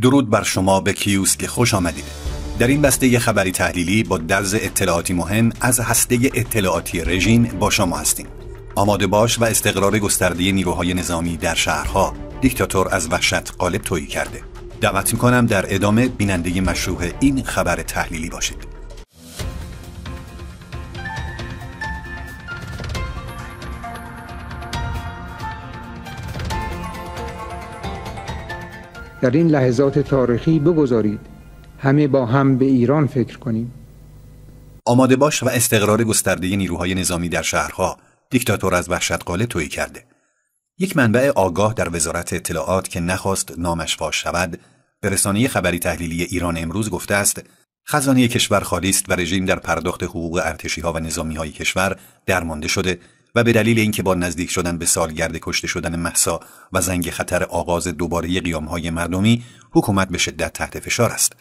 درود بر شما به کیوسک خوش آمدید در این بسته خبری تحلیلی با درز اطلاعاتی مهم از هسته اطلاعاتی رژیم با شما هستیم آماده باش و استقرار گسترده نیروهای نظامی در شهرها دیکتاتور از وحشت قالب تویی کرده دعوت میکنم در ادامه بیننده مشروع این خبر تحلیلی باشید در این لحظات تاریخی بگذارید همه با هم به ایران فکر کنیم آماده باش و استقرار گسترده نیروهای نظامی در شهرها دیکتاتور از وحشت قاله توی کرده یک منبع آگاه در وزارت اطلاعات که نخواست نامش فاش شود به رسانه خبری تحلیلی ایران امروز گفته است خزانه کشور خالی است و رژیم در پرداخت حقوق ارتشی ها و نظامی های کشور درمانده شده و به دلیل اینکه با نزدیک شدن به سالگرد کشته شدن محسا و زنگ خطر آغاز دوباره های مردمی حکومت به شدت تحت فشار است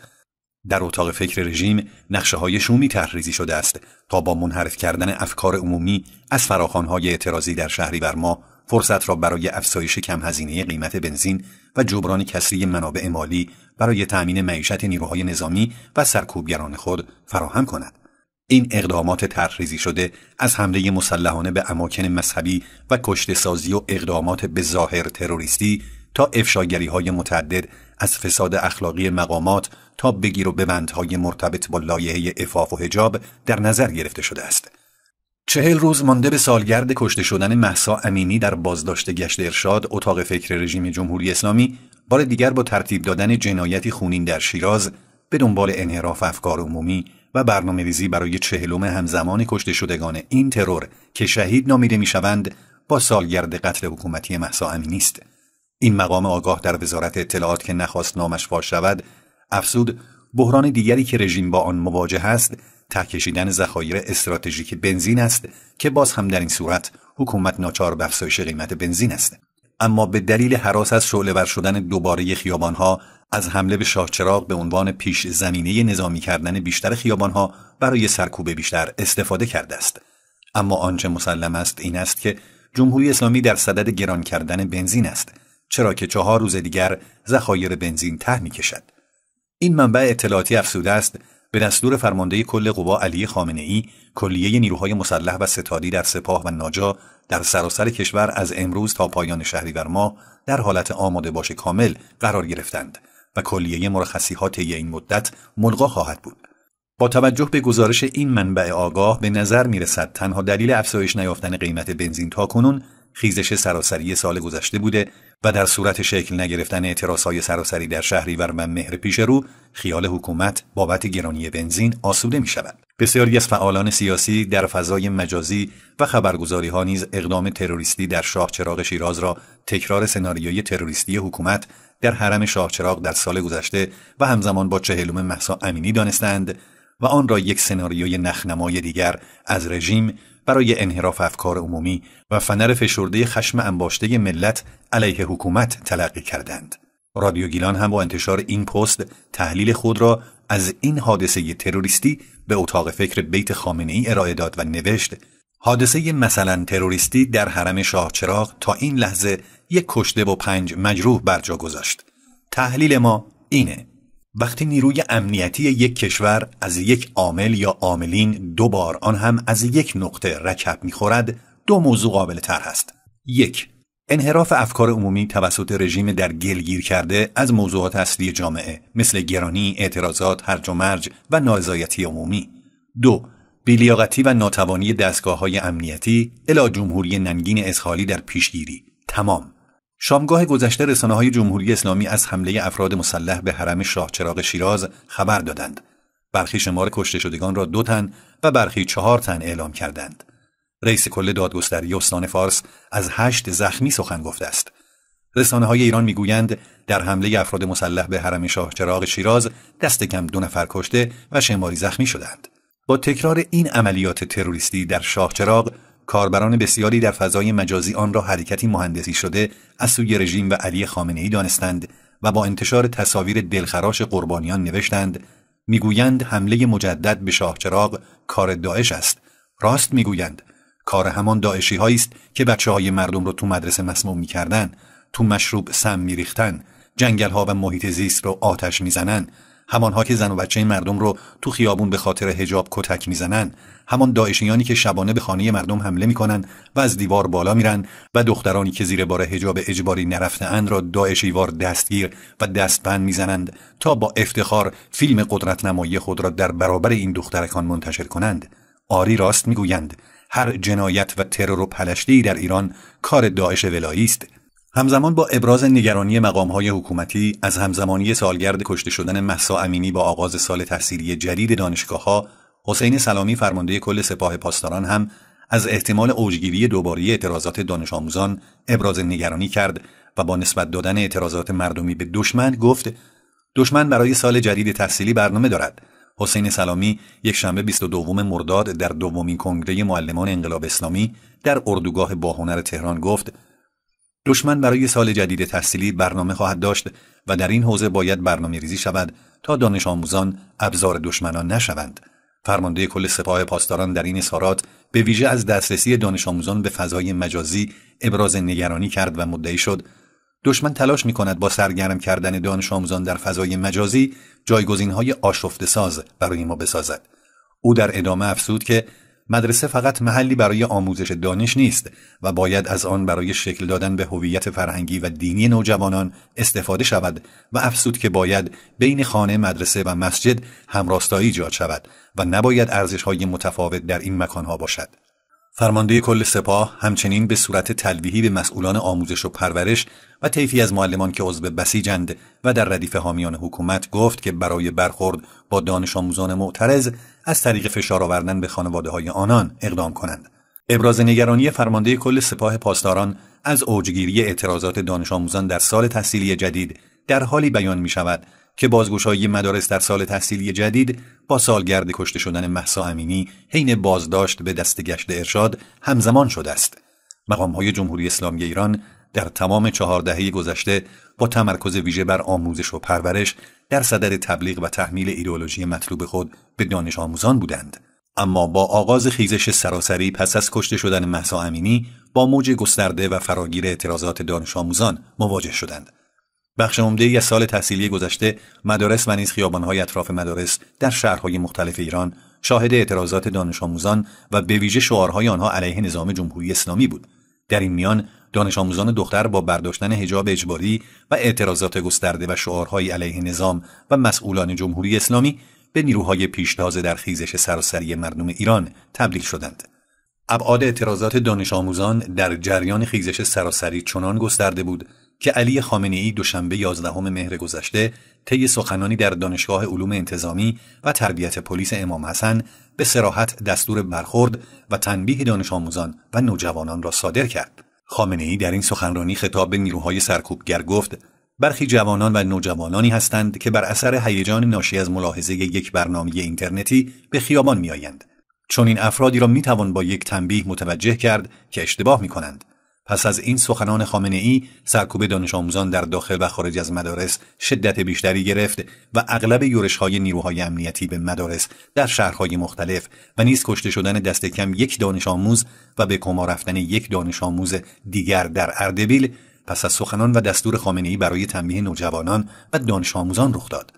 در اتاق فکر رژیم نقشه های شومی تحریزی شده است تا با منحرف کردن افکار عمومی از های اعتراضی در شهریور ما فرصت را برای افزایش کم هزینه قیمت بنزین و جبران کسری منابع مالی برای تأمین معیشت نیروهای نظامی و سرکوبگران خود فراهم کند. این اقدامات طرحریزی شده از حمله مسلحانه به اماکن مذهبی و کشت سازی و اقدامات به ظاهر تروریستی تا افشاگری های متعدد از فساد اخلاقی مقامات تا بگیر و های مرتبط با لایحه افاف و حجاب در نظر گرفته شده است چهل روز مانده به سالگرد کشته شدن محسا امینی در بازداشت گشت ارشاد اتاق فکر رژیم جمهوری اسلامی بار دیگر با ترتیب دادن جنایتی خونین در شیراز به دنبال انحراف افکار عمومی و برنامه ریزی برای چهلوم همزمان کشته شدگان این ترور که شهید نامیده میشوند با سالگرد قتل حکومتی محسا نیست. این مقام آگاه در وزارت اطلاعات که نخواست نامش فاش شود افسود بحران دیگری که رژیم با آن مواجه است تکشیدن ذخایر استراتژیک بنزین است که باز هم در این صورت حکومت ناچار به افزایش قیمت بنزین است اما به دلیل حراس از شعلهور شدن دوباره خیابانها از حمله به شاهچراغ به عنوان پیش زمینه نظامی کردن بیشتر خیابانها برای سرکوب بیشتر استفاده کرده است اما آنچه مسلم است این است که جمهوری اسلامی در صدد گران کردن بنزین است چرا که چهار روز دیگر ذخایر بنزین ته می کشد. این منبع اطلاعاتی افسوده است به دستور فرمانده کل قوا علی خامنه ای کلیه نیروهای مسلح و ستادی در سپاه و ناجا در سراسر کشور از امروز تا پایان شهریور ماه در حالت آماده باش کامل قرار گرفتند و کلیه مرخصی ها طی این مدت ملغا خواهد بود با توجه به گزارش این منبع آگاه به نظر میرسد تنها دلیل افزایش نیافتن قیمت بنزین تا کنون خیزش سراسری سال گذشته بوده و در صورت شکل نگرفتن های سراسری در شهریور و مهر پیشرو خیال حکومت بابت گرانی بنزین آسوده می شود. بسیاری از فعالان سیاسی در فضای مجازی و خبرگزاری ها نیز اقدام تروریستی در شاه چراغ شیراز را تکرار سناریوی تروریستی حکومت در حرم شاه چراغ در سال گذشته و همزمان با چهلوم محسا امینی دانستند و آن را یک سناریوی نخنمای دیگر از رژیم برای انحراف افکار عمومی و فنر فشرده خشم انباشته ملت علیه حکومت تلقی کردند. رادیو گیلان هم با انتشار این پست تحلیل خود را از این حادثه تروریستی به اتاق فکر بیت خامنه ای ارائه داد و نوشت حادثه مثلا تروریستی در حرم شاه چراغ تا این لحظه یک کشته و پنج مجروح بر جا گذاشت. تحلیل ما اینه. وقتی نیروی امنیتی یک کشور از یک عامل یا عاملین دو بار آن هم از یک نقطه رکب میخورد دو موضوع قابل تر هست یک انحراف افکار عمومی توسط رژیم در گلگیر کرده از موضوعات اصلی جامعه مثل گرانی، اعتراضات، هرج و مرج و نارضایتی عمومی دو بیلیاقتی و ناتوانی دستگاه های امنیتی الا جمهوری ننگین اسخالی در پیشگیری تمام شامگاه گذشته رسانه های جمهوری اسلامی از حمله افراد مسلح به حرم شاه چراغ شیراز خبر دادند. برخی شمار کشته شدگان را دو تن و برخی چهار تن اعلام کردند. رئیس کل دادگستری استان فارس از هشت زخمی سخن گفته است. رسانه های ایران میگویند در حمله افراد مسلح به حرم شاه چراغ شیراز دست کم دو نفر کشته و شماری زخمی شدند. با تکرار این عملیات تروریستی در شاه کاربران بسیاری در فضای مجازی آن را حرکتی مهندسی شده از سوی رژیم و علی خامنه ای دانستند و با انتشار تصاویر دلخراش قربانیان نوشتند میگویند حمله مجدد به شاهچراغ کار داعش است راست میگویند کار همان داعشی هایی است که بچه های مردم را تو مدرسه مسموم میکردند تو مشروب سم میریختند جنگل ها و محیط زیست را آتش میزنند همانها که زن و بچه مردم رو تو خیابون به خاطر حجاب کتک میزنن همان داعشیانی که شبانه به خانه مردم حمله میکنن و از دیوار بالا میرن و دخترانی که زیر بار حجاب اجباری نرفته اند را داعشیوار دستگیر و دستبند میزنند تا با افتخار فیلم قدرت نمایی خود را در برابر این دخترکان منتشر کنند آری راست میگویند هر جنایت و ترور و پلشتی در ایران کار داعش ولایی است همزمان با ابراز نگرانی های حکومتی از همزمانی سالگرد کشته شدن محسا امینی با آغاز سال تحصیلی جدید دانشگاه ها حسین سلامی فرمانده کل سپاه پاسداران هم از احتمال اوجگیری دوباره اعتراضات دانش آموزان ابراز نگرانی کرد و با نسبت دادن اعتراضات مردمی به دشمن گفت دشمن برای سال جدید تحصیلی برنامه دارد حسین سلامی یک شنبه 22 مرداد در دومین کنگره معلمان انقلاب اسلامی در اردوگاه باهنر تهران گفت دشمن برای سال جدید تحصیلی برنامه خواهد داشت و در این حوزه باید برنامه ریزی شود تا دانش آموزان ابزار دشمنان نشوند. فرمانده کل سپاه پاسداران در این اظهارات به ویژه از دسترسی دانش آموزان به فضای مجازی ابراز نگرانی کرد و مدعی شد دشمن تلاش می کند با سرگرم کردن دانش آموزان در فضای مجازی جایگزین های آشفت ساز برای ما بسازد. او در ادامه افزود که مدرسه فقط محلی برای آموزش دانش نیست و باید از آن برای شکل دادن به هویت فرهنگی و دینی نوجوانان استفاده شود و افسود که باید بین خانه مدرسه و مسجد همراستایی ایجاد شود و نباید ارزش های متفاوت در این مکانها باشد فرمانده کل سپاه همچنین به صورت تلویحی به مسئولان آموزش و پرورش و طیفی از معلمان که عضو بسیجند و در ردیف حامیان حکومت گفت که برای برخورد با دانش آموزان معترض از طریق فشار آوردن به خانواده های آنان اقدام کنند. ابراز نگرانی فرمانده کل سپاه پاسداران از اوجگیری اعتراضات دانش آموزان در سال تحصیلی جدید در حالی بیان می شود که بازگشایی مدارس در سال تحصیلی جدید با سالگرد کشته شدن محسا امینی حین بازداشت به دست گشت ارشاد همزمان شده است مقام های جمهوری اسلامی ایران در تمام چهار دهه گذشته با تمرکز ویژه بر آموزش و پرورش در صدر تبلیغ و تحمیل ایدئولوژی مطلوب خود به دانش آموزان بودند اما با آغاز خیزش سراسری پس از کشته شدن محسا امینی با موج گسترده و فراگیر اعتراضات دانش آموزان مواجه شدند بخش عمده ی سال تحصیلی گذشته مدارس و نیز خیابانهای اطراف مدارس در شهرهای مختلف ایران شاهد اعتراضات دانش آموزان و به ویژه شعارهای آنها علیه نظام جمهوری اسلامی بود در این میان دانش آموزان دختر با برداشتن حجاب اجباری و اعتراضات گسترده و شعارهای علیه نظام و مسئولان جمهوری اسلامی به نیروهای پیشتازه در خیزش سراسری مردم ایران تبدیل شدند. ابعاد اعتراضات دانش آموزان در جریان خیزش سراسری چنان گسترده بود که علی خامنه ای دوشنبه 11 مهر گذشته طی سخنانی در دانشگاه علوم انتظامی و تربیت پلیس امام حسن به سراحت دستور برخورد و تنبیه دانش آموزان و نوجوانان را صادر کرد. خامنه ای در این سخنرانی خطاب به نیروهای سرکوبگر گفت برخی جوانان و نوجوانانی هستند که بر اثر هیجان ناشی از ملاحظه یک برنامه اینترنتی به خیابان میآیند چون این افرادی را توان با یک تنبیه متوجه کرد که اشتباه می کنند پس از این سخنان خامنه ای سرکوب دانش آموزان در داخل و خارج از مدارس شدت بیشتری گرفت و اغلب یورش های نیروهای امنیتی به مدارس در شهرهای مختلف و نیز کشته شدن دست کم یک دانش آموز و به کما رفتن یک دانش آموز دیگر در اردبیل پس از سخنان و دستور خامنه ای برای تنبیه نوجوانان و دانش آموزان رخ داد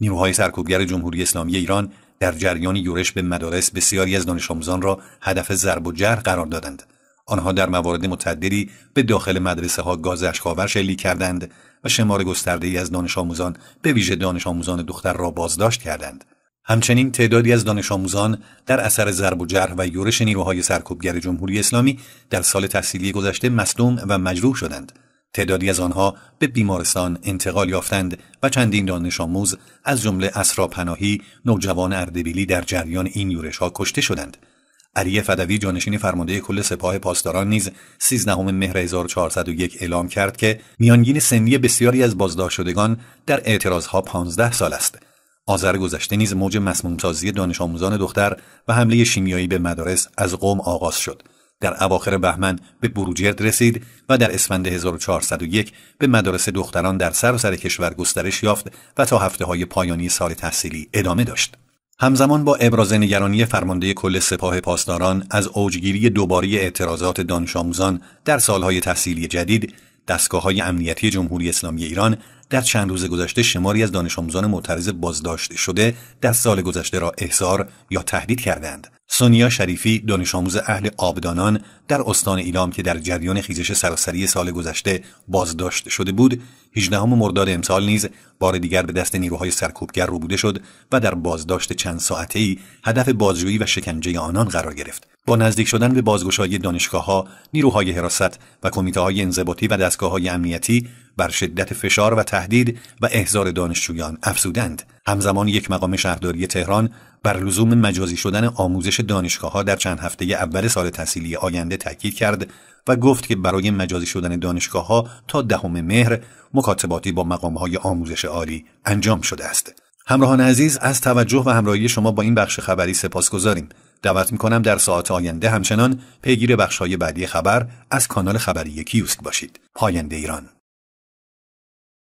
نیروهای سرکوبگر جمهوری اسلامی ایران در جریان یورش به مدارس بسیاری از دانش آموزان را هدف ضرب و جر قرار دادند آنها در موارد متعددی به داخل مدرسه ها گاز اشکاور شلیک کردند و شمار گسترده ای از دانش آموزان به ویژه دانش آموزان دختر را بازداشت کردند. همچنین تعدادی از دانش آموزان در اثر ضرب و جرح و یورش نیروهای سرکوبگر جمهوری اسلامی در سال تحصیلی گذشته مصدوم و مجروح شدند. تعدادی از آنها به بیمارستان انتقال یافتند و چندین دانش آموز از جمله اسرا پناهی نوجوان اردبیلی در جریان این یورش ها کشته شدند. علی فدوی جانشین فرمانده کل سپاه پاسداران نیز 13 مهر 1401 اعلام کرد که میانگین سنی بسیاری از شدگان در اعتراضها 15 سال است. آذر گذشته نیز موج مسمومسازی دانش آموزان دختر و حمله شیمیایی به مدارس از قوم آغاز شد. در اواخر بهمن به بروجرد رسید و در اسفند 1401 به مدارس دختران در سراسر سر کشور گسترش یافت و تا هفته های پایانی سال تحصیلی ادامه داشت. همزمان با ابراز نگرانی فرمانده کل سپاه پاسداران از اوجگیری دوباره اعتراضات دانش آموزان در سالهای تحصیلی جدید دستگاه های امنیتی جمهوری اسلامی ایران در چند روز گذشته شماری از دانش آموزان معترض بازداشت شده در سال گذشته را احضار یا تهدید کردند سونیا شریفی دانش آموز اهل آبدانان در استان ایلام که در جریان خیزش سراسری سال گذشته بازداشت شده بود 18 مرداد امسال نیز بار دیگر به دست نیروهای سرکوبگر رو شد و در بازداشت چند ساعته ای هدف بازجویی و شکنجه آنان قرار گرفت با نزدیک شدن به بازگشایی دانشگاه ها، نیروهای حراست و کمیته های انضباطی و دستگاه های امنیتی بر شدت فشار و تهدید و احضار دانشجویان افزودند همزمان یک مقام شهرداری تهران بر لزوم مجازی شدن آموزش دانشگاه ها در چند هفته اول سال تحصیلی آینده تاکید کرد و گفت که برای مجازی شدن دانشگاه ها تا دهم مهر مکاتباتی با مقام های آموزش عالی انجام شده است همراهان عزیز از توجه و همراهی شما با این بخش خبری سپاس گذاریم. دعوت میکنم در ساعت آینده همچنان پیگیر های بعدی خبر از کانال خبری کیوسک باشید. پاینده ایران